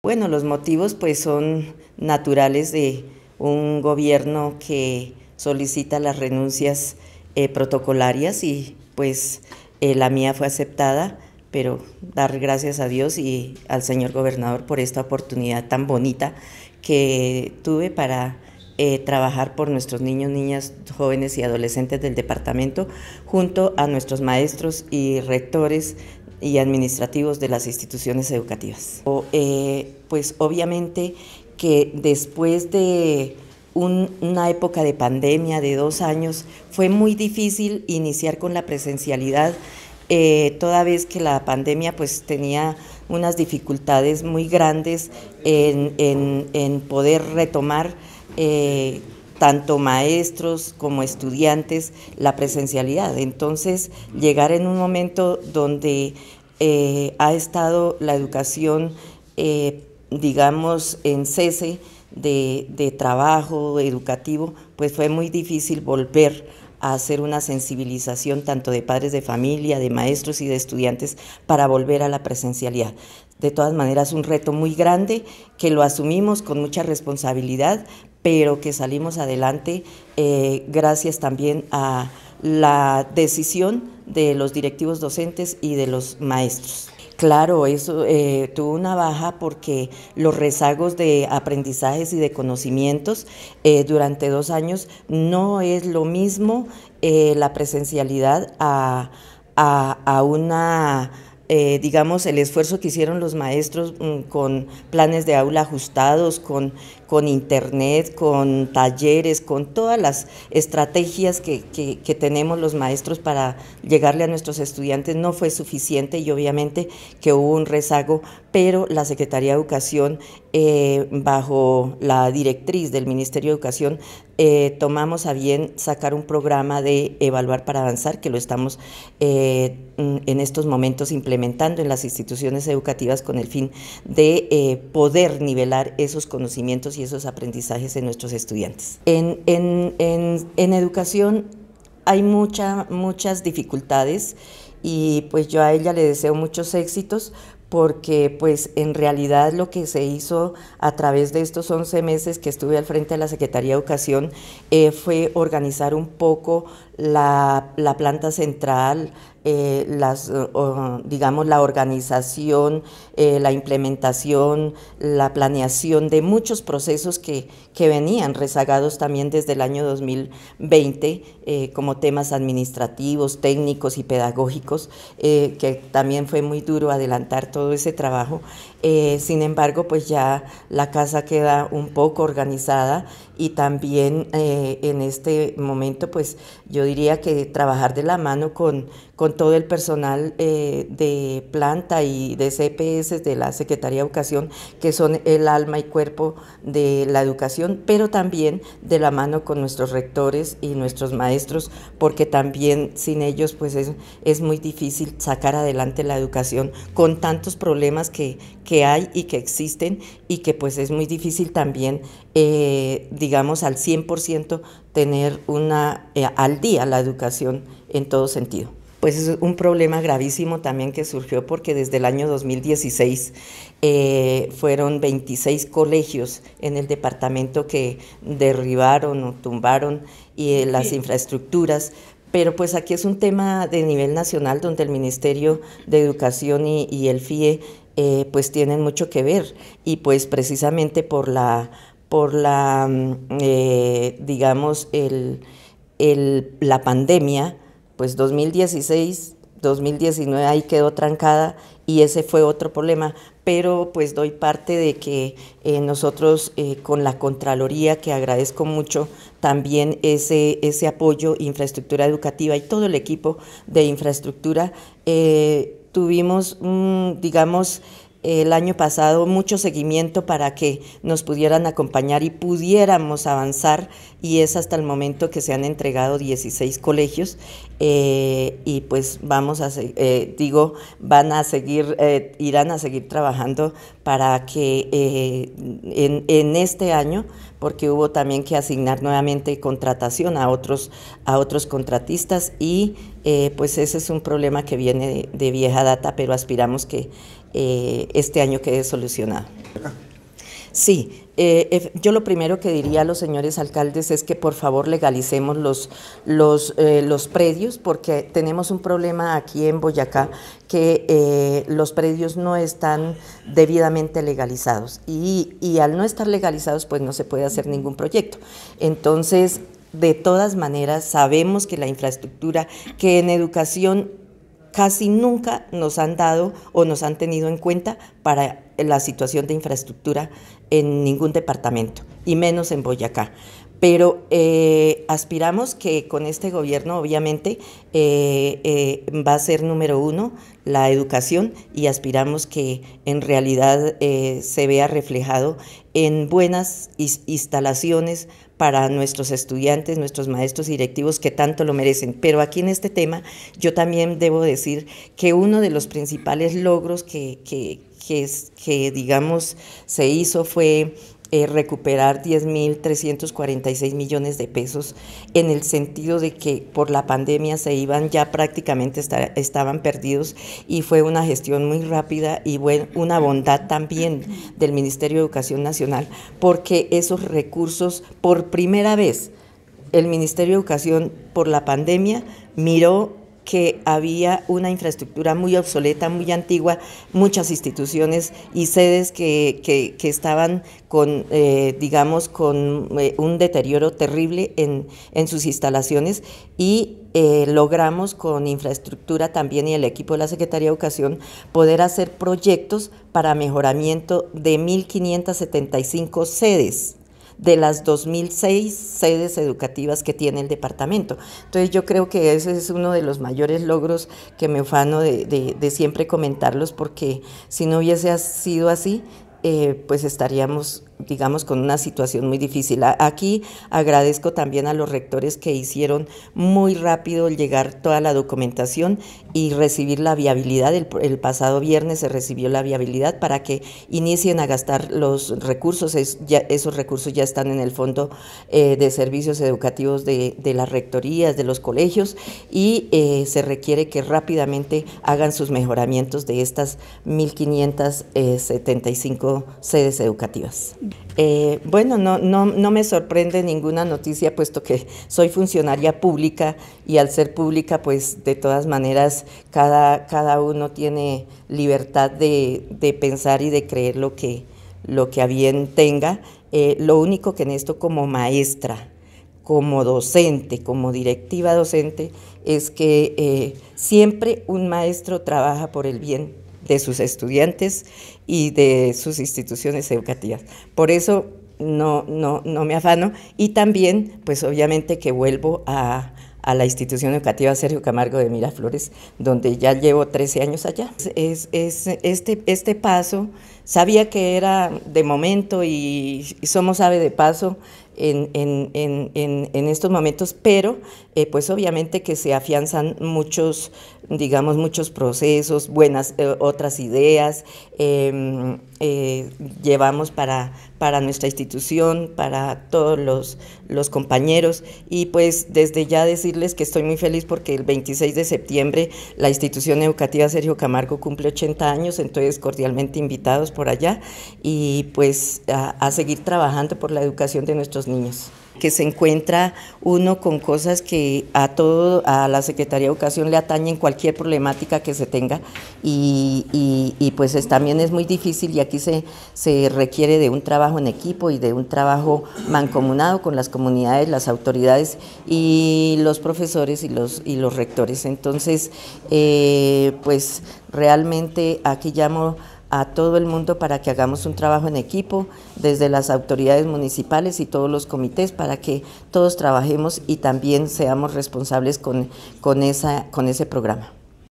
Bueno, los motivos pues son naturales de un gobierno que solicita las renuncias eh, protocolarias y pues eh, la mía fue aceptada, pero dar gracias a Dios y al señor gobernador por esta oportunidad tan bonita que tuve para eh, trabajar por nuestros niños, niñas, jóvenes y adolescentes del departamento junto a nuestros maestros y rectores y administrativos de las instituciones educativas. Eh, pues obviamente que después de una época de pandemia de dos años fue muy difícil iniciar con la presencialidad, eh, toda vez que la pandemia pues tenía unas dificultades muy grandes en, poder retomar. Eh, tanto maestros como estudiantes, la presencialidad. Entonces, llegar en un momento donde eh, ha estado la educación, eh, digamos, en cese de, de trabajo educativo, pues fue muy difícil volver a hacer una sensibilización tanto de padres de familia, de maestros y de estudiantes para volver a la presencialidad. De todas maneras, un reto muy grande que lo asumimos con mucha responsabilidad, pero que salimos adelante eh, gracias también a la decisión de los directivos docentes y de los maestros. Claro, eso eh, tuvo una baja porque los rezagos de aprendizajes y de conocimientos eh, durante dos años no es lo mismo la presencialidad a, una digamos, el esfuerzo que hicieron los maestros mm, con planes de aula ajustados, con con internet, con talleres, con todas las estrategias que, tenemos los maestros para llegarle a nuestros estudiantes, no fue suficiente y obviamente que hubo un rezago, pero la Secretaría de Educación, eh, bajo la directriz del Ministerio de Educación, eh, tomamos a bien sacar un programa de evaluar para avanzar, que lo estamos eh, mm, en estos momentos implementando en las instituciones educativas con el fin de poder nivelar esos conocimientos y esos aprendizajes en nuestros estudiantes. En, educación hay mucha, muchas dificultades y pues yo a ella le deseo muchos éxitos porque pues en realidad lo que se hizo a través de estos 11 meses que estuve al frente de la Secretaría de Educación eh, fue organizar un poco la, planta central, eh, las, eh, digamos, la organización, eh, la implementación, la planeación de muchos procesos que, venían rezagados también desde el año 2020, como temas administrativos, técnicos y pedagógicos, que también fue muy duro adelantar todo ese trabajo. sin embargo, pues ya la casa queda un poco organizada y también eh, en este momento, pues yo diría que trabajar de la mano con, con todo el personal eh, de planta y de CPS de la Secretaría de Educación, que son el alma y cuerpo de la educación, pero también de la mano con nuestros rectores y nuestros maestros, porque también sin ellos pues es, es muy difícil sacar adelante la educación con tantos problemas que, que hay y que existen y que pues es muy difícil también, eh, digamos, al 100% tener una, eh, al día la educación en todo sentido pues es un problema gravísimo también que surgió porque desde el año 2016 eh, fueron 26 colegios en el departamento que derribaron o tumbaron y, las infraestructuras. Pero pues aquí es un tema de nivel nacional donde el Ministerio de Educación y, y el FIE eh, pues tienen mucho que ver y pues precisamente por la, por la mm, eh, digamos, el, la pandemia, pues 2016, 2019 ahí quedó trancada y ese fue otro problema, pero pues doy parte de que eh, nosotros con la Contraloría, que agradezco mucho también ese, ese apoyo, infraestructura educativa y todo el equipo de infraestructura, tuvimos, digamos, el año pasado mucho seguimiento para que nos pudieran acompañar y pudiéramos avanzar y es hasta el momento que se han entregado 16 colegios eh, y pues vamos a, eh, digo, van a seguir, eh, irán a seguir trabajando para que eh, en, este año, porque hubo también que asignar nuevamente contratación a otros, a otros contratistas y pues ese es un problema que viene de, de vieja data, pero aspiramos que este año quede solucionado. Sí, eh, yo lo primero que diría a los señores alcaldes es que por favor legalicemos los, los, eh, los predios, porque tenemos un problema aquí en Boyacá que eh, los predios no están debidamente legalizados y, y al no estar legalizados pues no se puede hacer ningún proyecto. Entonces, de todas maneras, sabemos que la infraestructura, que en educación casi nunca nos han dado o nos han tenido en cuenta para la situación de infraestructura en ningún departamento, y menos en Boyacá. Pero eh, aspiramos que con este gobierno, obviamente, eh, eh, va a ser número uno la educación y aspiramos que en realidad se vea reflejado en buenas instalaciones para nuestros estudiantes, nuestros maestros directivos que tanto lo merecen. Pero aquí en este tema yo también debo decir que uno de los principales logros que, que, que, digamos, se hizo fue eh, recuperar 10.346 millones de pesos en el sentido de que por la pandemia se iban ya prácticamente estaban perdidos y fue una gestión muy rápida y una bondad también del Ministerio de Educación Nacional porque esos recursos por primera vez el Ministerio de Educación por la pandemia miró que había una infraestructura muy obsoleta, muy antigua, muchas instituciones y sedes que, estaban con, eh, digamos, con eh, un deterioro terrible en, sus instalaciones y eh, logramos con infraestructura también y el equipo de la Secretaría de Educación poder hacer proyectos para mejoramiento de 1.575 sedes de las 2006 sedes educativas que tiene el departamento. Entonces yo creo que ese es uno de los mayores logros que me ufano de, siempre comentarlos porque si no hubiese sido así, eh, pues estaríamos digamos, con una situación muy difícil. Aquí agradezco también a los rectores que hicieron muy rápido llegar toda la documentación y recibir la viabilidad. El, pasado viernes se recibió la viabilidad para que inicien a gastar los recursos. esos recursos ya están en el Fondo eh, de Servicios Educativos de, las rectorías, de los colegios, y eh, se requiere que rápidamente hagan sus mejoramientos de estas 1.575 eh, sedes educativas. Eh, bueno, no, no, me sorprende ninguna noticia, puesto que soy funcionaria pública y al ser pública, pues de todas maneras, cada, cada uno tiene libertad de, pensar y de creer lo que, lo que a bien tenga. Eh, lo único que en esto como maestra, como docente, como directiva docente, es que eh, siempre un maestro trabaja por el bien de sus estudiantes y de sus instituciones educativas. Por eso no, no, no me afano y también, pues obviamente que vuelvo a, la institución educativa Sergio Camargo de Miraflores, donde ya llevo 13 años allá. Es, este, este paso, sabía que era de momento y, y somos ave de paso, en, estos momentos, pero eh, pues obviamente que se afianzan muchos, digamos, muchos procesos, buenas, eh, otras ideas, em, eh, llevamos para, para nuestra institución, para todos los, compañeros y pues desde ya decirles que estoy muy feliz porque el 26 de septiembre la institución educativa Sergio Camargo cumple 80 años, entonces cordialmente invitados por allá y pues a seguir trabajando por la educación de nuestros niños que se encuentra uno con cosas que a todo a la Secretaría de Educación le atañen cualquier problemática que se tenga y, pues también es muy difícil y aquí se, se requiere de un trabajo en equipo y de un trabajo mancomunado con las comunidades, las autoridades y los profesores y los, y los rectores. Entonces, eh, pues realmente aquí llamo a todo el mundo para que hagamos un trabajo en equipo, desde las autoridades municipales y todos los comités, para que todos trabajemos y también seamos responsables con, con, esa, con ese programa.